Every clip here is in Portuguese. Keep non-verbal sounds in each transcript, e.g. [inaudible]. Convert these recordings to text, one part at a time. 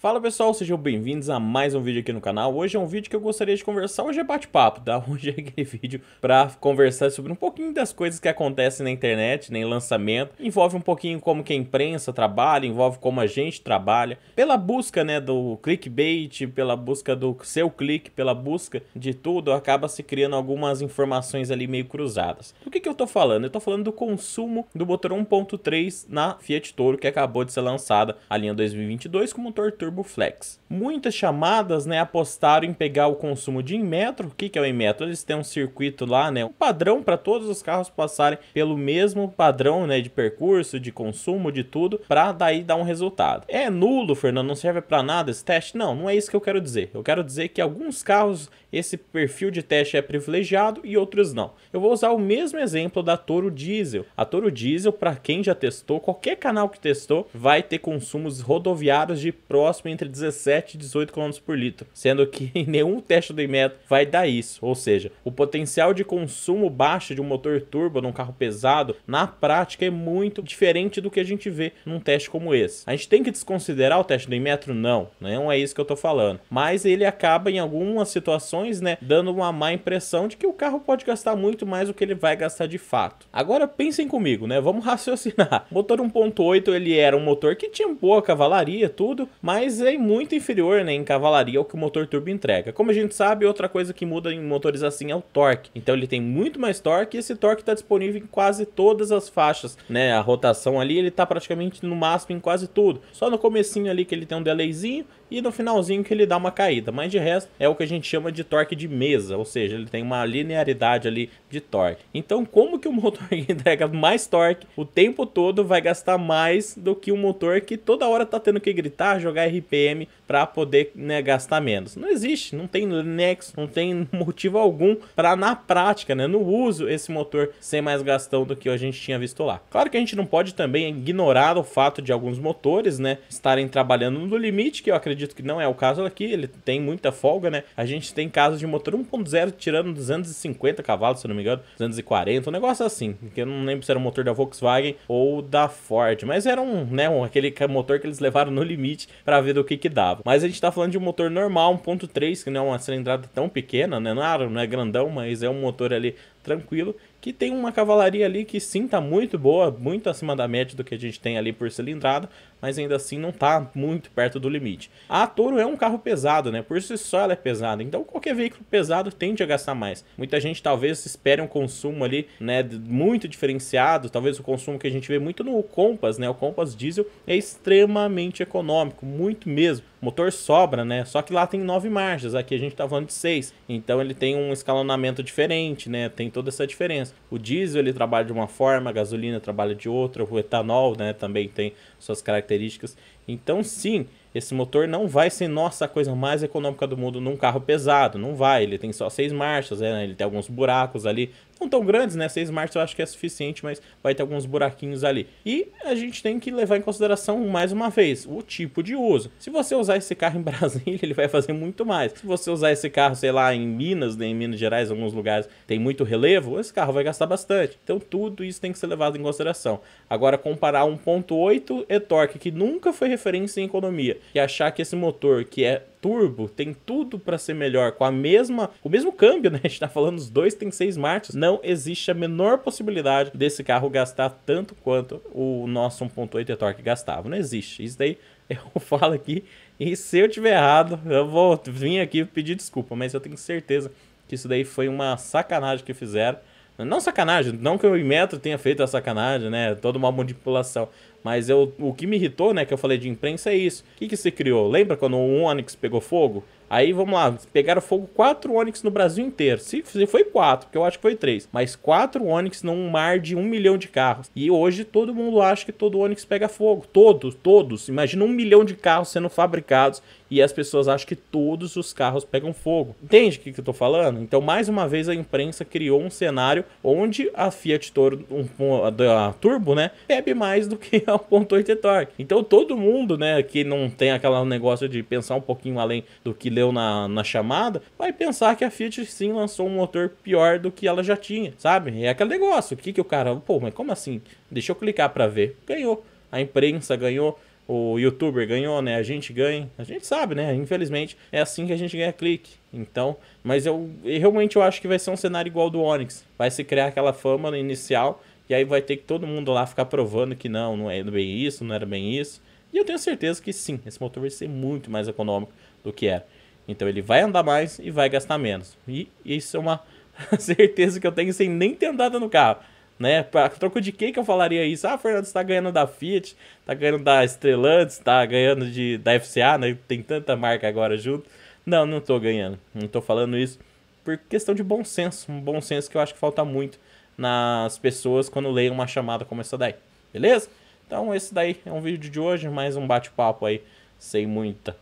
Fala pessoal, sejam bem-vindos a mais um vídeo aqui no canal. Hoje é um vídeo que eu gostaria de conversar, hoje é bate-papo, tá? [laughs] Hoje é aquele vídeo para conversar sobre um pouquinho das coisas que acontecem na internet, né, em lançamento. Envolve um pouquinho como que a imprensa trabalha, envolve como a gente trabalha. Pela busca, né, do clickbait, pela busca do seu clique, pela busca de tudo, acaba se criando algumas informações ali meio cruzadas. Do que que eu tô falando? Eu tô falando do consumo do motor 1.3 na Fiat Toro, que acabou de ser lançada a linha 2022 com motor Turbo TurboFlex. Muitas chamadas né, apostaram em pegar o consumo de Inmetro. O que, que é o Inmetro? Eles têm um circuito lá, né, um padrão para todos os carros passarem pelo mesmo padrão né, de percurso, de consumo, de tudo, para daí dar um resultado. É nulo, Fernando, não serve para nada esse teste? Não, não é isso que eu quero dizer. Eu quero dizer que alguns carros esse perfil de teste é privilegiado e outros não. Eu vou usar o mesmo exemplo da Toro Diesel. A Toro Diesel, para quem já testou, qualquer canal que testou, vai ter consumos rodoviários de próximo próximo entre 17 e 18 km por litro, sendo que [laughs] nenhum teste do metro vai dar isso. Ou seja, o potencial de consumo baixo de um motor turbo num carro pesado, na prática, é muito diferente do que a gente vê num teste como esse. A gente tem que desconsiderar o teste do metro? Não, né? não é isso que eu tô falando. Mas ele acaba, em algumas situações, né, dando uma má impressão de que o carro pode gastar muito mais do que ele vai gastar de fato. Agora pensem comigo, né? Vamos [laughs] raciocinar. O motor 1.8 ele era um motor que tinha boa cavalaria, tudo, mas mas é muito inferior né, em cavalaria ao que o motor turbo entrega. Como a gente sabe, outra coisa que muda em motores assim é o torque. Então ele tem muito mais torque e esse torque está disponível em quase todas as faixas, né? A rotação ali ele está praticamente no máximo em quase tudo. Só no comecinho ali que ele tem um delayzinho e no finalzinho que ele dá uma caída. Mas de resto é o que a gente chama de torque de mesa, ou seja, ele tem uma linearidade ali de torque. Então como que o motor [laughs] entrega mais torque o tempo todo vai gastar mais do que o motor que toda hora está tendo que gritar, jogar R RPM para poder né, gastar menos. Não existe, não tem nexo, não tem [laughs] motivo algum para na prática, né, no uso, esse motor ser mais gastão do que a gente tinha visto lá. Claro que a gente não pode também ignorar o fato de alguns motores né, estarem trabalhando no limite, que eu acredito que não é o caso aqui, ele tem muita folga, né? A gente tem casos de motor 1.0 tirando 250 cavalos, se não me engano, 240, um negócio assim, que eu não lembro se era o motor da Volkswagen ou da Ford, mas era um, né, um, aquele motor que eles levaram no limite para ver do que que dava. Mas a gente tá falando de um motor normal, 1.3, que não é uma cilindrada tão pequena, né? Não é, não é grandão, mas é um motor ali tranquilo que tem uma cavalaria ali que sim tá muito boa, muito acima da média do que a gente tem ali por cilindrada, mas ainda assim não tá muito perto do limite. A Toro é um carro pesado, né? Por si só ela é pesada, então qualquer veículo pesado tende a gastar mais. Muita gente talvez espere um consumo ali, né, muito diferenciado, talvez o consumo que a gente vê muito no Compass, né? O Compass diesel é extremamente econômico, muito mesmo. O motor sobra, né? Só que lá tem nove marchas, aqui a gente tá falando de seis. Então ele tem um escalonamento diferente, né? Tem toda essa diferença. O diesel ele trabalha de uma forma, a gasolina trabalha de outra, o etanol né, também tem suas características. Então, sim, esse motor não vai ser, nossa, a coisa mais econômica do mundo num carro pesado. Não vai, ele tem só seis marchas, né? ele tem alguns buracos ali não tão grandes, né? 6 martes eu acho que é suficiente, mas vai ter alguns buraquinhos ali. E a gente tem que levar em consideração, mais uma vez, o tipo de uso. Se você usar esse carro em [laughs] Brasília, ele vai fazer muito mais. Se você usar esse carro, sei lá, em Minas, né? em Minas Gerais, em alguns lugares tem muito relevo, esse carro vai gastar bastante. Então tudo isso tem que ser levado em consideração. Agora, comparar 1.8 e torque, que nunca foi referência em economia, e achar que esse motor, que é turbo, tem tudo para ser melhor, com a mesma, o mesmo câmbio, [laughs] né? A gente tá falando os dois tem seis marchas, não existe a menor possibilidade desse carro gastar tanto quanto o nosso 1.8 torque gastava, não existe. Isso daí [laughs] eu falo aqui e se eu tiver errado, eu vou vir aqui pedir desculpa, mas eu tenho certeza que isso daí foi uma sacanagem que fizeram não sacanagem, não que o Inmetro tenha feito a sacanagem, né? Toda uma manipulação. Mas eu, o que me irritou, né, que eu falei de imprensa é isso. O que, que se criou? Lembra quando o Onix pegou fogo? Aí vamos lá, pegaram fogo quatro Onix no Brasil inteiro. Se, se foi quatro, porque eu acho que foi três. Mas quatro Onix num mar de um milhão de carros. E hoje todo mundo acha que todo Onix pega fogo. Todos, todos. Imagina um milhão de carros sendo fabricados e as pessoas acham que todos os carros pegam fogo. Entende o que, que eu tô falando? Então, mais uma vez, a imprensa criou um cenário onde a Fiat Toro, um, um, a, a Turbo, né, bebe mais do que a 1.8 Torque. Então, todo mundo, né, que não tem aquele negócio de pensar um pouquinho além do que deu na, na chamada, vai pensar que a Fiat sim lançou um motor pior do que ela já tinha, sabe? É aquele negócio, o que, que o cara, pô, mas como assim? Deixa eu clicar para ver. Ganhou, a imprensa ganhou, o youtuber ganhou, né? A gente ganha. A gente sabe, né? Infelizmente, é assim que a gente ganha clique. Então, mas eu realmente eu acho que vai ser um cenário igual do Onix. Vai se criar aquela fama inicial e aí vai ter que todo mundo lá ficar provando que não, não é bem isso, não era bem isso. E eu tenho certeza que sim, esse motor vai ser muito mais econômico do que era. Então ele vai andar mais e vai gastar menos. E isso é uma [laughs] certeza que eu tenho sem nem ter andado no carro. Né? Pra troco de quem que eu falaria isso? Ah, Fernando, está ganhando da Fiat, está ganhando da Stellantis, está ganhando de, da FCA, né? Tem tanta marca agora junto. Não, não estou ganhando. Não estou falando isso por questão de bom senso. Um bom senso que eu acho que falta muito nas pessoas quando leem uma chamada como essa daí. Beleza? Então esse daí é um vídeo de hoje, mais um bate-papo aí, sem muita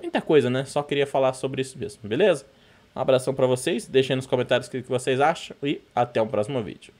muita coisa, né? Só queria falar sobre isso mesmo, beleza? Um abração para vocês, deixem nos comentários o que vocês acham e até o próximo vídeo.